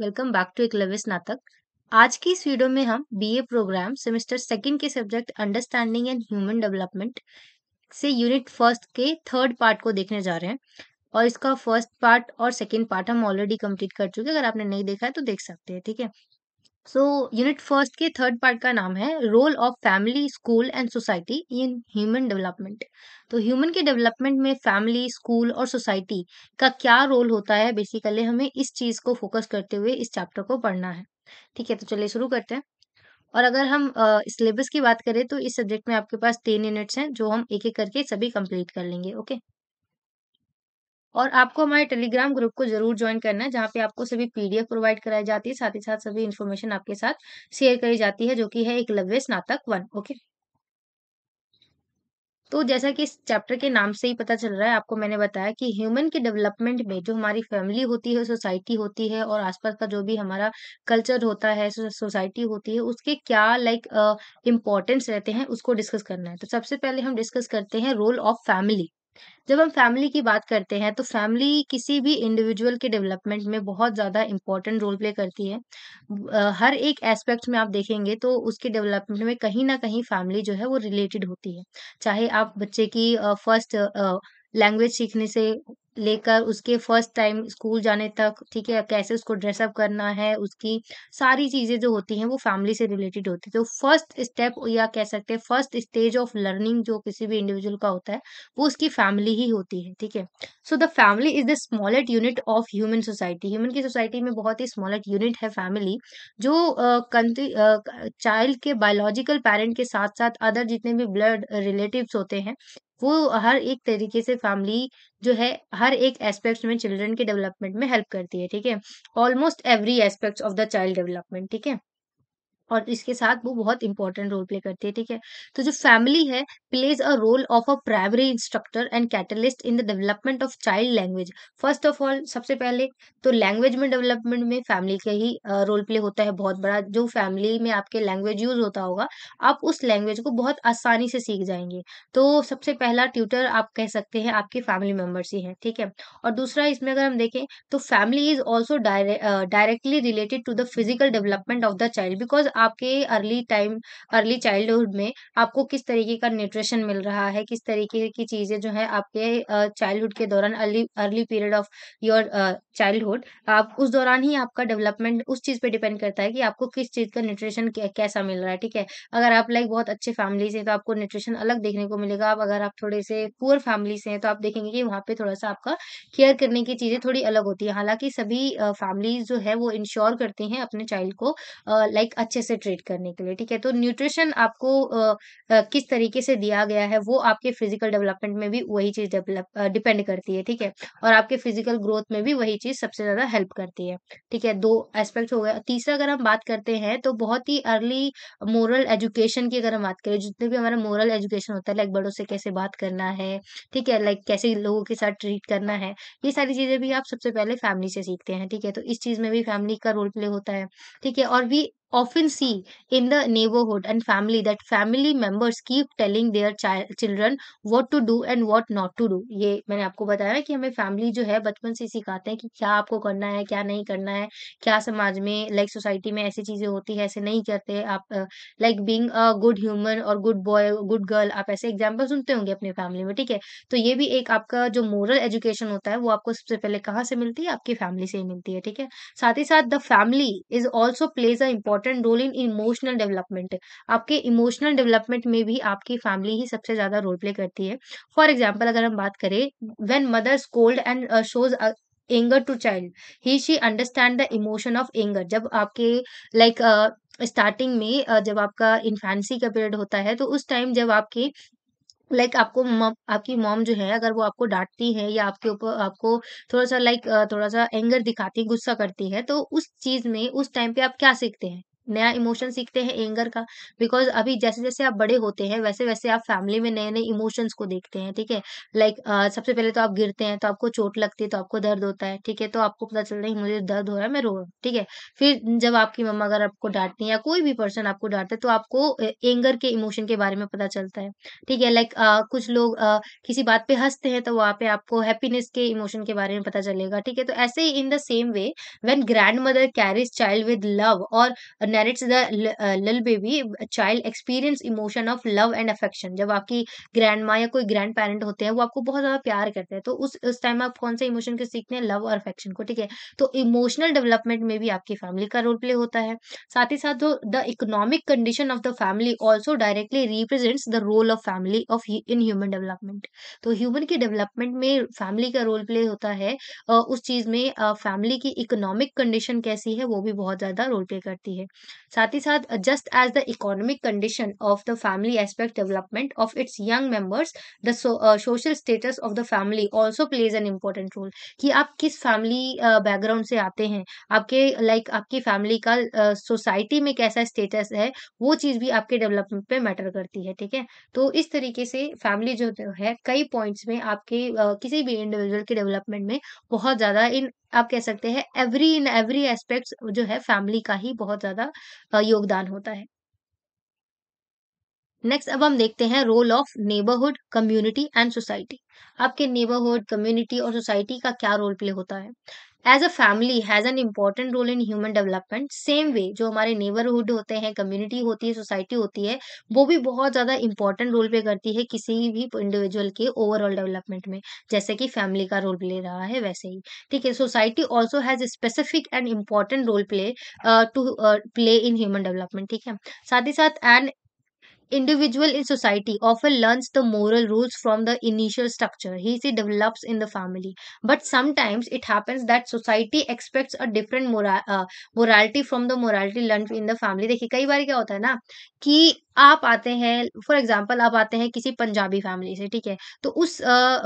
Welcome back to इकलव्य स्नातक आज की इस वीडियो में हम बीए प्रोग्राम सेमेस्टर सेकंड के subject understanding and human development से यूनिट फर्स्ट के थर्ड पार्ट को देखने जा रहे हैं और इसका फर्स्ट पार्ट और सेकेंड पार्ट हम ऑलरेडी कंप्लीट कर चुके हैं अगर आपने नहीं देखा है तो देख सकते हैं ठीक है सो यूनिट फर्स्ट के थर्ड पार्ट का नाम है role of family school and society in human development तो ह्यूमन के डेवलपमेंट में फैमिली स्कूल और सोसाइटी का क्या रोल होता है बेसिकली हमें इस चीज को फोकस करते हुए इस चैप्टर को पढ़ना है ठीक है तो चलिए शुरू करते हैं और अगर हम सिलेबस की बात करें तो इस सब्जेक्ट में आपके पास तीन यूनिट्स हैं जो हम एक एक करके सभी कंप्लीट कर लेंगे ओके और आपको हमारे टेलीग्राम ग्रुप को जरूर ज्वाइन करना है जहाँ पे आपको सभी पीडीएफ प्रोवाइड कराई जाती है साथ ही साथ सभी इन्फॉर्मेशन आपके साथ शेयर करी जाती है जो कि है एक लव्य स्नातक वन ओके तो जैसा कि इस चैप्टर के नाम से ही पता चल रहा है आपको मैंने बताया कि ह्यूमन के डेवलपमेंट में जो हमारी फैमिली होती है सोसाइटी होती है और आसपास का जो भी हमारा कल्चर होता है सोसाइटी होती है उसके क्या लाइक इम्पोर्टेंस रहते हैं उसको डिस्कस करना है तो सबसे पहले हम डिस्कस करते हैं रोल ऑफ फैमिली जब हम फैमिली की बात करते हैं तो फैमिली किसी भी इंडिविजुअल के डेवलपमेंट में बहुत ज़्यादा इंपॉर्टेंट रोल प्ले करती है हर एक एस्पेक्ट में आप देखेंगे तो उसके डेवलपमेंट में कहीं ना कहीं फैमिली जो है वो रिलेटेड होती है चाहे आप बच्चे की फर्स्ट लैंग्वेज सीखने से लेकर उसके फर्स्ट टाइम स्कूल जाने तक ठीक है कैसे उसको ड्रेसअप करना है उसकी सारी चीज़ें जो होती हैं वो फैमिली से रिलेटेड होती है तो फर्स्ट स्टेप या कह सकते हैं फर्स्ट स्टेज ऑफ लर्निंग जो किसी भी इंडिविजुअल का होता है वो उसकी फैमिली ही होती है ठीक है so the family is the smallest unit of human society human की सोसाइटी में बहुत ही स्मॉलेट यूनिट है फैमिली जो चाइल्ड के बायोलॉजिकल पेरेंट के साथ साथ अदर जितने भी ब्लड रिलेटिव्स होते हैं वो हर एक तरीके से फैमिली जो है हर एक एस्पेक्ट में चिल्ड्रन के डेवलपमेंट में हेल्प करती है ठीक है almost every aspect of the child development ठीक है और इसके साथ वो बहुत इंपॉर्टेंट रोल प्ले करती है ठीक है तो जो फैमिली है plays a role of a primary instructor and catalyst in the development of child language first of all सबसे पहले तो लैंग्वेज में डेवलपमेंट में फैमिली का ही रोल प्ले होता है बहुत बड़ा जो फैमिली में आपके लैंग्वेज यूज होता होगा आप उस लैंग्वेज को बहुत आसानी से सीख जाएंगे तो सबसे पहला ट्यूटर आप कह सकते हैं आपके फैमिली मेम्बर्स ही है ठीक है और दूसरा इसमें अगर हम देखें तो family is also directly related to the physical development of the child because आपके अर्ली टाइम अर्ली चाइल्डहुड में आपको किस तरीके का न्यूट्रिशन मिल रहा है किस तरीके की चीज़ें जो है आपके चाइल्डहुड के दौरान early early period of your childhood आप उस दौरान ही आपका डेवलपमेंट उस चीज़ पे डिपेंड करता है कि आपको किस चीज़ का न्यूट्रिशन कैसा मिल रहा है ठीक है अगर आप लाइक बहुत अच्छे फैमिली से तो आपको न्यूट्रिशन अलग देखने को मिलेगा आप अगर आप थोड़े से पुअर फैमिली से हैं तो आप देखेंगे कि वहाँ पे थोड़ा सा आपका केयर करने की चीज़ें थोड़ी अलग होती है हालांकि सभी फैमिलीज जो है वो इंश्योर करती हैं अपने चाइल्ड को लाइक अच्छे से ट्रीट करने के लिए ठीक है तो न्यूट्रिशन आपको किस तरीके से दिया गया है वो आपके फिजिकल डेवलपमेंट में भी वही चीज़ डेवलप डिपेंड करती है ठीक है और आपके फिजिकल ग्रोथ में भी वही चीज़ सबसे ज़्यादा हेल्प करती है ठीक है दो एस्पेक्ट हो गए तीसरा अगर हम बात करते हैं तो बहुत ही अर्ली मोरल एजुकेशन की अगर हम बात करें जितने भी हमारा मोरल एजुकेशन होता है लाइक बड़ों से कैसे बात करना है ठीक है लाइक कैसे लोगों के साथ ट्रीट करना है ये सारी चीज़ें भी आप सबसे पहले फैमिली से सीखते हैं ठीक है तो इस चीज़ में भी फैमिली का रोल प्ले होता है ठीक है और भी often see in the neighborhood and family that family members keep telling their child, children what to do and what not to do ये मैंने आपको बताया ना कि हमें फैमिली जो है बचपन से सिखाते हैं कि क्या आपको करना है क्या नहीं करना है क्या समाज में लाइक सोसाइटी में ऐसी चीजें होती है ऐसे नहीं करते आप like being a good human और गुड बॉय गुड गर्ल आप ऐसे एग्जाम्पल सुनते होंगे अपने फैमिली में ठीक है तो ये भी एक आपका जो मोरल एजुकेशन होता है वो आपको सबसे पहले कहाँ से मिलती है आपकी फैमिली से ही मिलती है ठीक है साथ ही साथ the family is also plays a important important role in emotional development आपके इमोशनल डेवलपमेंट में भी आपकी फैमिली ही सबसे ज्यादा रोल प्ले करती है फॉर एग्जाम्पल अगर हम बात करें when mothers cold and shows anger to child he she understand the emotion of anger जब आपके लाइक स्टार्टिंग uh, में uh, जब आपका इन्फेंसी का पीरियड होता है तो उस टाइम जब आपके लाइक like आपको आपकी मॉम जो है अगर वो आपको डांटती है या आपके ऊपर आपको थोड़ा सा लाइक like, uh, थोड़ा सा एंगर दिखाती है गुस्सा करती है तो उस चीज में उस टाइम पे आप क्या सीखते हैं नया इमोशन सीखते हैं एंगर का बिकॉज अभी जैसे जैसे आप बड़े होते हैं वैसे वैसे आप फैमिली में नए नए इमोशंस को देखते हैं ठीक है लाइक सबसे पहले तो आप गिरते हैं तो आपको चोट लगती है तो आपको दर्द होता है ठीक है तो आपको पता चल रहा है मुझे दर्द हो रहा है मैं रो रहा हूँ ठीक है फिर जब आपकी मम्मा अगर आपको डांटती है या कोई भी पर्सन आपको डांटते तो आपको एंगर के इमोशन के बारे में पता चलता है ठीक है लाइक कुछ लोग किसी बात पे हंसते हैं तो वहाँ पे आपको हैप्पीनेस के इमोशन के बारे में पता चलेगा ठीक है तो ऐसे ही in the same way when grand mother carries child with love और narrates the lullaby child experience emotion of love and affection जब आपकी ग्रैंड माँ या कोई ग्रैंड पेरेंट होते हैं वो आपको बहुत ज़्यादा प्यार करते हैं तो उस उस टाइम आप कौन से इमोशन को सीखते हैं लव और अफेक्शन को ठीक है तो इमोशनल डेवलपमेंट में भी आपकी फैमिली का रोल प्ले होता है साथ ही साथ जो the economic condition of the family also directly represents the role of family of in human development तो ह्यूमन तो की डेवलपमेंट में फैमिली का रोल प्ले होता है उस चीज़ में फैमिली की इकोनॉमिक कंडीशन कैसी है वो भी बहुत ज़्यादा रोल प्ले करती है साथ ही साथ just as the economic condition of the family aspect development of its young members the social status of the family also plays an important role कि आप किस फैमिली बैकग्राउंड uh, से आते हैं आपके लाइक like, आपकी फैमिली का society uh, में कैसा स्टेटस है वो चीज़ भी आपके डेवलपमेंट पे मैटर करती है ठीक है तो इस तरीके से फैमिली जो है कई पॉइंट्स में आपके uh, किसी भी इंडिविजुअल के डेवलपमेंट में बहुत ज़्यादा इन आप कह सकते हैं एवरी इन एवरी एस्पेक्ट जो है फैमिली का ही बहुत ज्यादा योगदान होता है नेक्स्ट अब हम देखते हैं role of neighbourhood community and society आपके नेबरहुड कम्युनिटी और सोसाइटी का क्या रोल प्ले होता है as a family has an important role in human development same way जो हमारे नेबरहुड होते हैं कम्युनिटी होती है सोसाइटी होती है वो भी बहुत ज़्यादा इंपॉर्टेंट रोल प्ले करती है किसी भी इंडिविजुअल के ओवरऑल डेवलपमेंट में जैसे कि फैमिली का रोल प्ले रहा है वैसे ही ठीक है society also has specific and important role play to play in human development ठीक है साथ ही साथ and individual in society often learns the moral rules from the initial structure he see develops in the family but sometimes it happens that society expects a different uh, morality from the morality learned in the family देखिए कई बार क्या होता है ना कि आप आते हैं फॉर एग्जाम्पल आप आते हैं किसी पंजाबी फैमिली से ठीक है तो उस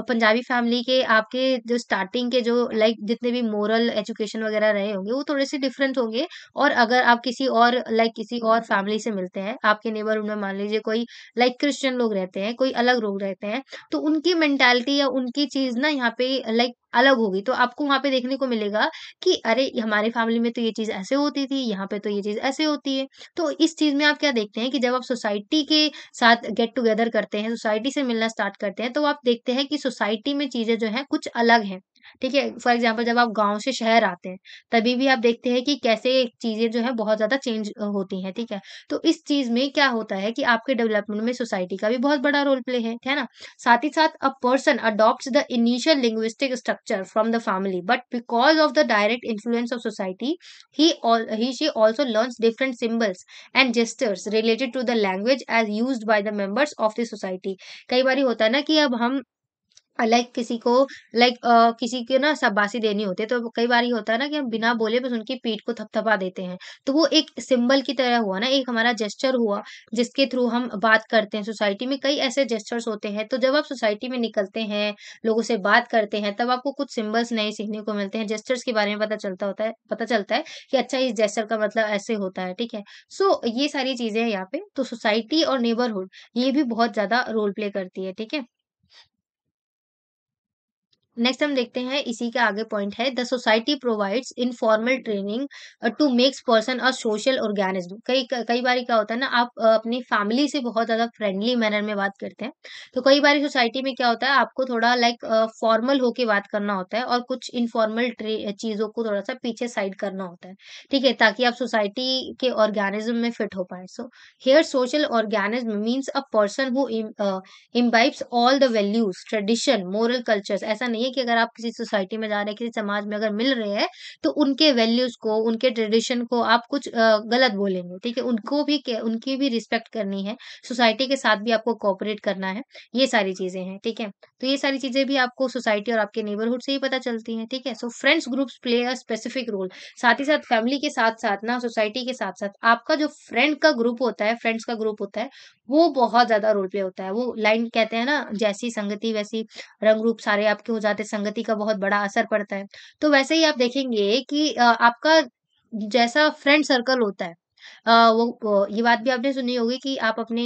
पंजाबी फैमिली के आपके जो स्टार्टिंग के जो लाइक जितने भी मोरल एजुकेशन वगैरह रहे होंगे वो थोड़े से डिफरेंट होंगे और अगर आप किसी और लाइक किसी और फैमिली से मिलते हैं आपके नेबरहुड में मान लीजिए कोई लाइक क्रिश्चियन लोग रहते हैं कोई अलग लोग रहते हैं तो उनकी मेंटेलिटी या उनकी चीज़ ना यहाँ पे लाइक अलग होगी तो आपको वहाँ पे देखने को मिलेगा कि अरे हमारे फैमिली में तो ये चीज़ ऐसे होती थी यहाँ पे तो ये चीज़ ऐसे होती है तो इस चीज़ में आप क्या देखते हैं कि जब आप सोसाइटी के साथ गेट टुगेदर करते हैं सोसाइटी से मिलना स्टार्ट करते हैं तो आप देखते हैं कि सोसाइटी में चीज़ें जो हैं कुछ अलग हैं ठीक है फॉर एग्जाम्पल जब आप गाँव से शहर आते हैं तभी भी आप देखते हैं कि कैसे चीज़ें जो है बहुत ज़्यादा चेंज होती हैं ठीक है तो इस चीज़ में क्या होता है कि आपके डेवलपमेंट में सोसाइटी का भी बहुत बड़ा रोल प्ले है है ना साथ ही साथ a person adopt the initial linguistic structure from the family but because of the direct influence of society he she also learn different symbols and gestures related to the language as use by the members of the society कई बार होता है ना कि अब हम like किसी को लाइक किसी को ना शाबाशी देनी होती है तो कई बार ये होता है ना कि हम बिना बोले बस उनकी पीठ को थपथपा देते हैं तो वो एक सिंबल की तरह हुआ ना एक हमारा जेस्चर हुआ जिसके थ्रू हम बात करते हैं सोसाइटी में कई ऐसे जेस्चर्स होते हैं तो जब आप सोसाइटी में निकलते हैं लोगों से बात करते हैं तब आपको कुछ सिम्बल्स नए सीखने को मिलते हैं जेस्चर्स के बारे में पता चलता होता है पता चलता है कि अच्छा इस जेस्चर का मतलब ऐसे होता है ठीक है सो so, ये सारी चीजें हैं यहाँ पे तो सोसाइटी और नेबरहुड ये भी बहुत ज्यादा रोल प्ले करती है ठीक है नेक्स्ट हम देखते हैं इसी के आगे पॉइंट है the society provides informal training to makes person a social organism कई कई बार क्या होता है ना आप uh, अपनी फैमिली से बहुत ज़्यादा फ्रेंडली मैनर में बात करते हैं तो कई बार सोसाइटी में क्या होता है आपको थोड़ा लाइक फॉर्मल uh, होके बात करना होता है और कुछ इनफॉर्मल चीज़ों को थोड़ा सा पीछे साइड करना होता है ठीक है ताकि आप सोसाइटी के ऑर्गेनिज्म में फिट हो पाए so here social organism means a person who imbibes all the values tradition moral culture ऐसा नहीं चाहिए कि अगर आप किसी सोसाइटी में जा रहे हैं किसी समाज में अगर मिल रहे हैं तो उनके वैल्यूज को उनके ट्रेडिशन को आप कुछ गलत बोलेंगे ठीक है उनको भी उनकी भी रिस्पेक्ट करनी है सोसाइटी के साथ भी आपको कोऑपरेट करना है ये सारी चीजें हैं ठीक है तो ये सारी चीजें भी आपको सोसाइटी और आपके नेबरहुड से ही पता चलती है ठीक है so friends groups play a specific role साथ ही साथ फैमिली के साथ साथ ना सोसाइटी के साथ साथ आपका जो फ्रेंड का ग्रुप होता है फ्रेंड्स का ग्रुप होता है वो बहुत ज्यादा रोल प्ले होता है वो लाइन कहते हैं ना जैसी संगति वैसी रंग रूप सारे आपके हो जाते साथ संगति का बहुत बड़ा असर पड़ता है तो वैसे ही आप देखेंगे कि आपका जैसा फ्रेंड सर्कल होता है वो, ये बात भी आपने सुनी होगी कि आप अपने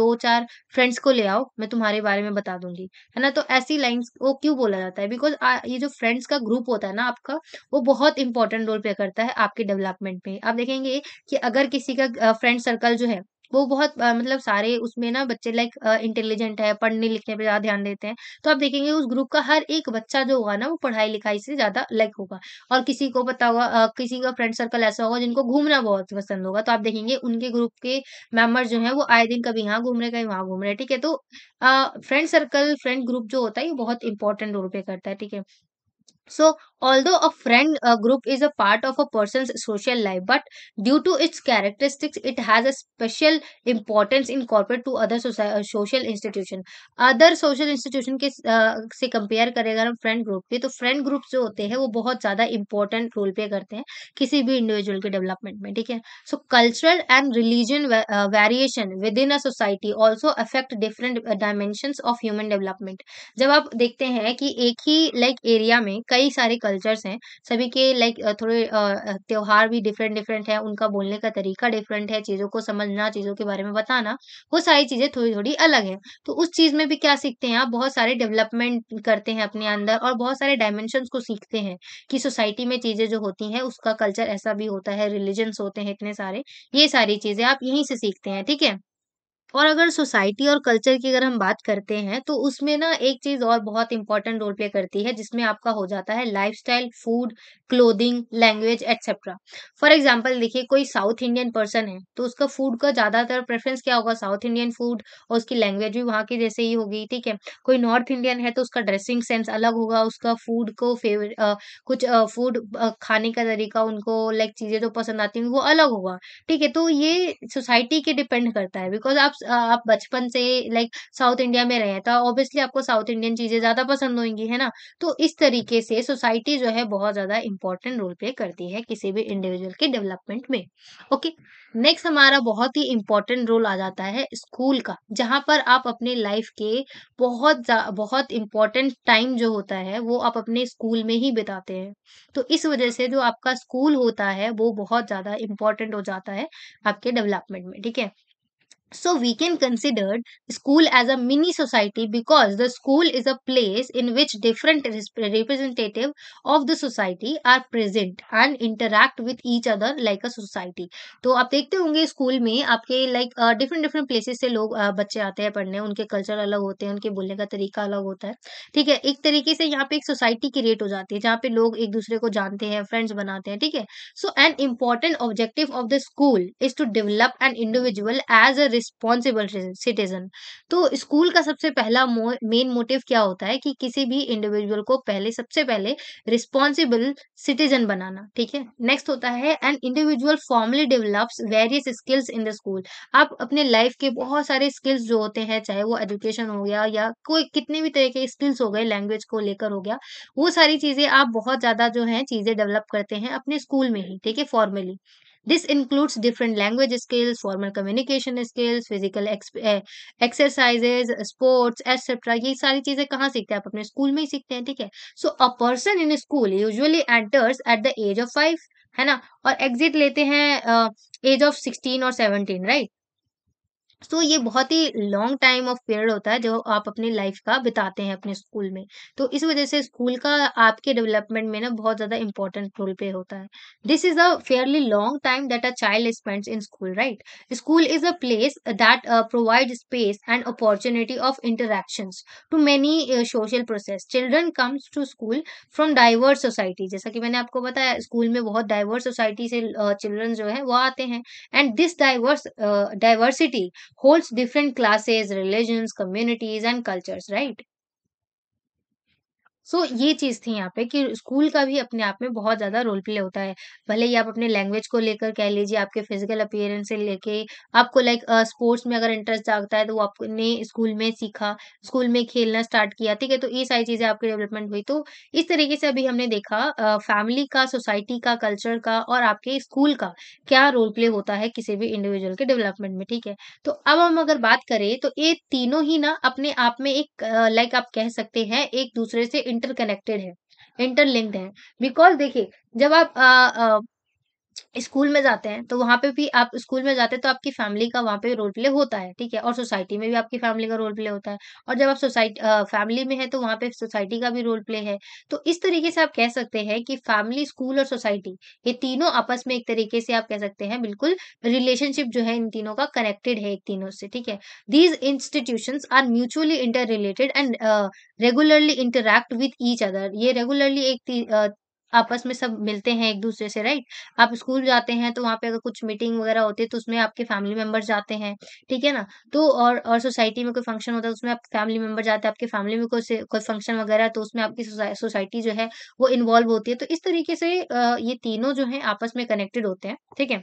दो चार फ्रेंड्स को ले आओ मैं तुम्हारे बारे में बता दूंगी है ना तो ऐसी लाइंस को क्यों बोला जाता है बिकॉज ये जो फ्रेंड्स का ग्रुप होता है ना आपका वो बहुत इंपॉर्टेंट रोल प्ले करता है आपके डेवलपमेंट में आप देखेंगे कि अगर किसी का फ्रेंड सर्कल जो है वो बहुत आ, मतलब सारे उसमें ना बच्चे लाइक इंटेलिजेंट है पढ़ने लिखने पे ज्यादा ध्यान देते हैं तो आप देखेंगे उस ग्रुप का हर एक बच्चा जो होगा ना वो पढ़ाई लिखाई से ज्यादा लाइक होगा और किसी को पता होगा किसी का फ्रेंड सर्कल ऐसा होगा जिनको घूमना बहुत पसंद होगा तो आप देखेंगे उनके ग्रुप के मेंबर जो है वो आए दिन कभी यहाँ घूम रहे कभी वहां घूम रहे ठीक है तो फ्रेंड सर्कल फ्रेंड ग्रुप जो होता है ये बहुत इंपॉर्टेंट रोल पे करता है ठीक है so so, Although a friend group is a part of a person's social life, but due to its characteristics, it has a special importance in corporate to other uh, social institution. Other social institution के uh, से compare करें अगर हम friend group की तो friend group जो होते हैं वो बहुत ज़्यादा इंपॉर्टेंट रोल प्ले करते हैं किसी भी इंडिविजुअल के डेवलपमेंट में ठीक है so cultural and religion variation within a society also affect different dimension of human development जब आप देखते हैं कि एक ही लाइक like, एरिया में कई सारे कल्चर्स हैं सभी के लाइक थोड़े त्यौहार भी डिफरेंट डिफरेंट है उनका बोलने का तरीका डिफरेंट है चीज़ों को समझना चीज़ों के बारे में बताना वो सारी चीज़ें थोड़ी थोड़ी अलग हैं तो उस चीज़ में भी क्या सीखते हैं आप बहुत सारे डेवलपमेंट करते हैं अपने अंदर और बहुत सारे डायमेंशन को सीखते हैं कि सोसाइटी में चीज़ें जो होती हैं उसका कल्चर ऐसा भी होता है रिलीजन्स होते हैं इतने सारे ये सारी चीज़ें आप यहीं से सीखते हैं ठीक है और अगर सोसाइटी और कल्चर की अगर हम बात करते हैं तो उसमें ना एक चीज और बहुत इंपॉर्टेंट रोल प्ले करती है जिसमें आपका हो जाता है lifestyle food clothing language etcetera for example देखिए कोई साउथ इंडियन पर्सन है तो उसका फूड का ज्यादातर प्रेफरेंस क्या होगा साउथ इंडियन फूड और उसकी लैंग्वेज भी वहां की जैसे ही होगी ठीक है कोई नॉर्थ इंडियन है तो उसका ड्रेसिंग सेंस अलग होगा उसका फूड को फेवर आ, कुछ फूड खाने का तरीका उनको लाइक चीजें जो पसंद आती है वो अलग होगा ठीक है तो ये सोसाइटी के डिपेंड करता है बिकॉज आप आप बचपन से लाइक साउथ इंडिया में रहे तो ऑब्वियसली आपको साउथ इंडियन चीजें ज्यादा पसंद होंगी है ना तो इस तरीके से सोसाइटी जो है बहुत ज्यादा इंपॉर्टेंट रोल प्ले करती है किसी भी इंडिविजुअल के डेवलपमेंट में ओके नेक्स्ट हमारा बहुत ही इंपॉर्टेंट रोल आ जाता है स्कूल का जहाँ पर आप अपने लाइफ के बहुत बहुत इंपॉर्टेंट टाइम जो होता है वो आप अपने स्कूल में ही बिताते हैं तो इस वजह से जो आपका स्कूल होता है वो बहुत ज्यादा इंपॉर्टेंट हो जाता है आपके डेवलपमेंट में ठीक है So we can consider school as a mini society because the school is a place in which different representative of the society are present and interact with each other like a society. तो आप देखते होंगे school में आपके like different different places से लोग uh, बच्चे आते हैं पढ़ने उनके कल्चर अलग होते हैं उनके बोलने का तरीका अलग होता है ठीक है एक तरीके से यहाँ पे एक सोसाइटी क्रिएट हो जाती है जहाँ पे लोग एक दूसरे को जानते हैं फ्रेंड्स बनाते हैं ठीक है so an important objective of the school is to develop an individual as a responsible citizen तो स्कूल का सबसे पहला मेन मोटिव क्या होता है कि किसी भी इंडिविजुअल को पहले सबसे पहले रिस्पॉन्सिबल सिटीजन बनाना ठीक है नेक्स्ट होता है an individual formally develops various skills in the school आप अपने लाइफ के बहुत सारे स्किल्स जो होते हैं चाहे वो एजुकेशन हो गया या कोई कितने भी तरह के स्किल्स हो गए लैंग्वेज को लेकर हो गया वो सारी चीजें आप बहुत ज्यादा जो है चीजें डेवलप करते हैं अपने स्कूल में ही ठीक है formally this includes different language skills formal communication skills physical exercises sports etcetera ये सारी चीजें कहाँ सीखते हैं आप अपने स्कूल में ही सीखते हैं ठीक है so a person in school usually enters at the age of five है ना और एग्जिट लेते हैं एज ऑफ सिक्सटीन और सेवनटीन राइट सो तो so, ये बहुत ही लॉन्ग टाइम ऑफ पीरियड होता है जो आप अपनी लाइफ का बिताते हैं अपने स्कूल में तो इस वजह से स्कूल का आपके डेवलपमेंट में ना बहुत ज़्यादा इंपॉर्टेंट रोल प्ले होता है this is a fairly long time that a child spends in school right school is a place that provide space and opportunity of interaction to many social process children comes to school from diverse society जैसा कि मैंने आपको बताया school में बहुत diverse society से children uh, जो है वो आते हैं and this diverse diversity holds different classes, religions, communities, and cultures, right? सो ये चीज़ थी यहाँ पे कि स्कूल का भी अपने आप में बहुत ज़्यादा रोल प्ले होता है। भले ही आप अपने लैंग्वेज को लेकर कह लीजिए, आपके फ़िज़िकल अपियरेंस से लेके आपको लाइक स्पोर्ट्स में अगर इंटरेस्ट जागता है, तो वो आपने स्कूल में सीखा, स्कूल में खेलना स्टार्ट किया, ठीक है? तो ये सारी चीज़ें आपकी डेवलपमेंट हुई। तो इस तरीके से अभी हमने देखा फ़ैमिली का, सोसाइटी का, कल्चर का और आपके स्कूल का क्या रोल प्ले होता है किसी भी इंडिविजुअल के डेवलपमेंट में, ठीक है? तो अब हम अगर बात करें, तो ये तीनों ही ना अपने आप में एक लाइक आप कह सकते हैं एक-दूसरे से इंटरकनेक्टेड है इंटरलिंक्ड है बिकॉज देखिए जब आप स्कूल में जाते हैं तो वहाँ पे भी आप स्कूल में जाते हैं तो आपकी फैमिली का वहाँ पे रोल प्ले होता है ठीक है और सोसाइटी में भी आपकी फैमिली का रोल प्ले होता है और जब आप सोसाइटी फैमिली में है तो वहाँ पे सोसाइटी का भी रोल प्ले है तो इस तरीके से आप कह सकते हैं कि फैमिली स्कूल और सोसाइटी ये तीनों आपस में एक तरीके से आप कह सकते हैं बिल्कुल रिलेशनशिप जो है इन तीनों का कनेक्टेड है एक तीनों से ठीक है these institution are mutually inter related and regularly interact with each other ये रेगुलरली एक आपस में सब मिलते हैं एक दूसरे से राइट आप स्कूल जाते हैं तो वहाँ पे अगर कुछ मीटिंग वगैरह होती है तो उसमें आपके फैमिली मेम्बर जाते हैं ठीक है ना तो और और सोसाइटी में कोई फंक्शन होता है उसमें आप फैमिली मेम्बर जाते हैं आपके फैमिली में कोई कोई फंक्शन वगैरह तो उसमें आपकी सोसाइटी जो है वो इन्वॉल्व होती है तो इस तरीके से ये तीनों जो है आपस में कनेक्टेड होते हैं ठीक है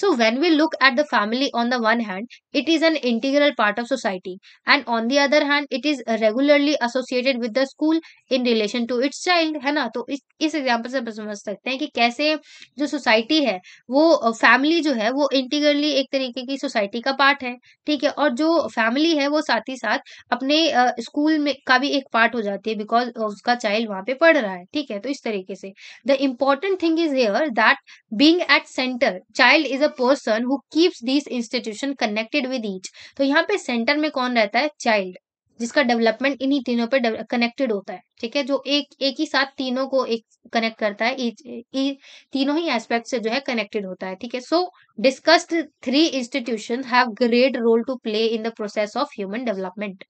so when we look at the family on the one hand it is an integral part of society and on the other hand it is regularly associated with the school in relation to its child है ना तो इस example example से समझ सकते हैं कि कैसे जो सोसाइटी है वो फैमिली जो है वो इंटीग्रली एक तरीके की सोसाइटी का पार्ट है ठीक है और जो फैमिली है वो साथ ही साथ अपने स्कूल में का भी एक पार्ट हो जाती है बिकॉज उसका चाइल्ड वहां पे पढ़ रहा है ठीक है तो इस तरीके से the important thing is here that being at center child is a person who keeps this institution connected with each तो यहाँ पे सेंटर में कौन रहता है चाइल्ड जिसका डेवलपमेंट इन्हीं तीनों पर कनेक्टेड होता है ठीक है जो एक एक ही साथ तीनों को एक कनेक्ट करता है इच, इ, e, तीनों ही एस्पेक्ट से जो है कनेक्टेड होता है ठीक है so discussed three institution have great role to play in the process of human development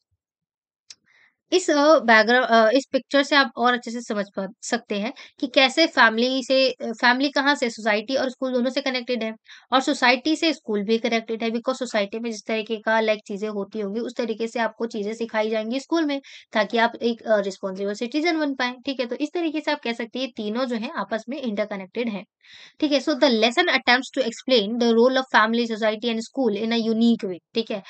इस बैकग्राउंड इस पिक्चर से आप और अच्छे से समझ पा सकते हैं कि कैसे फैमिली से फैमिली कहाँ से सोसाइटी और स्कूल दोनों से कनेक्टेड है और सोसाइटी से स्कूल भी कनेक्टेड है बिकॉज सोसाइटी में जिस तरीके का लाइक चीजें होती होंगी उस तरीके से आपको चीजें सिखाई जाएंगी स्कूल में ताकि आप एक रिस्पॉन्सिबल सिटीजन बन पाए ठीक है तो इस तरीके से आप कह सकते हैं तीनों जो है आपस में इंटरकनेक्टेड है ठीक है so the lesson attempt to explain the role of family society and school in a unique way ठीक है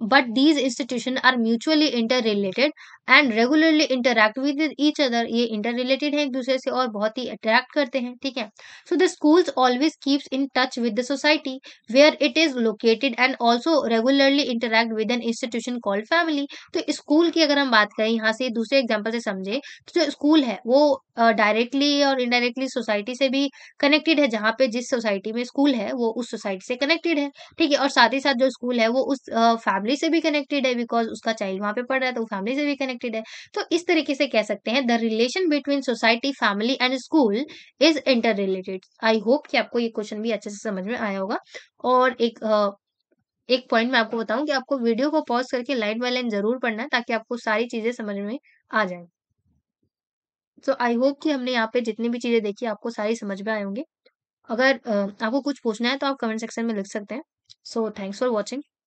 but these institution are mutually interrelated and regularly interact with each other ye interrelated हैं ek dusre se aur bahut hi attract karte hain theek hai so the schools always keeps in touch with the society where it is located and also regularly interact with an institution called family to so, school ki agar hum baat kare yahan se dusre example se samjhe to jo school hai wo directly और indirectly society से भी connected है जहाँ पे जिस society में school है वो उस सोसाइटी से कनेक्टेड है ठीक है और साथ ही साथ जो स्कूल है वो उस फैमिली uh, फैमिली से भी कनेक्टेड है बिकॉज उसका चाइल्ड वहां पे पढ़ रहा है तो फैमिली से भी कनेक्टेड है तो इस तरीके से कह सकते हैं the relation between society family and school is inter related I hope कि आपको ये क्वेश्चन भी अच्छे से समझ में आया होगा और एक uh, एक पॉइंट मैं आपको बताऊं कि आपको वीडियो को पॉज करके लाइन बाय लाइन जरूर पढ़ना है ताकि आपको सारी चीजें समझ में आ जाए सो आई होप कि हमने यहाँ पे जितनी भी चीजें देखी आपको सारी समझ में आए होंगे अगर आपको कुछ पूछना है तो आप कमेंट सेक्शन में लिख सकते हैं सो थैंक्स फॉर वॉचिंग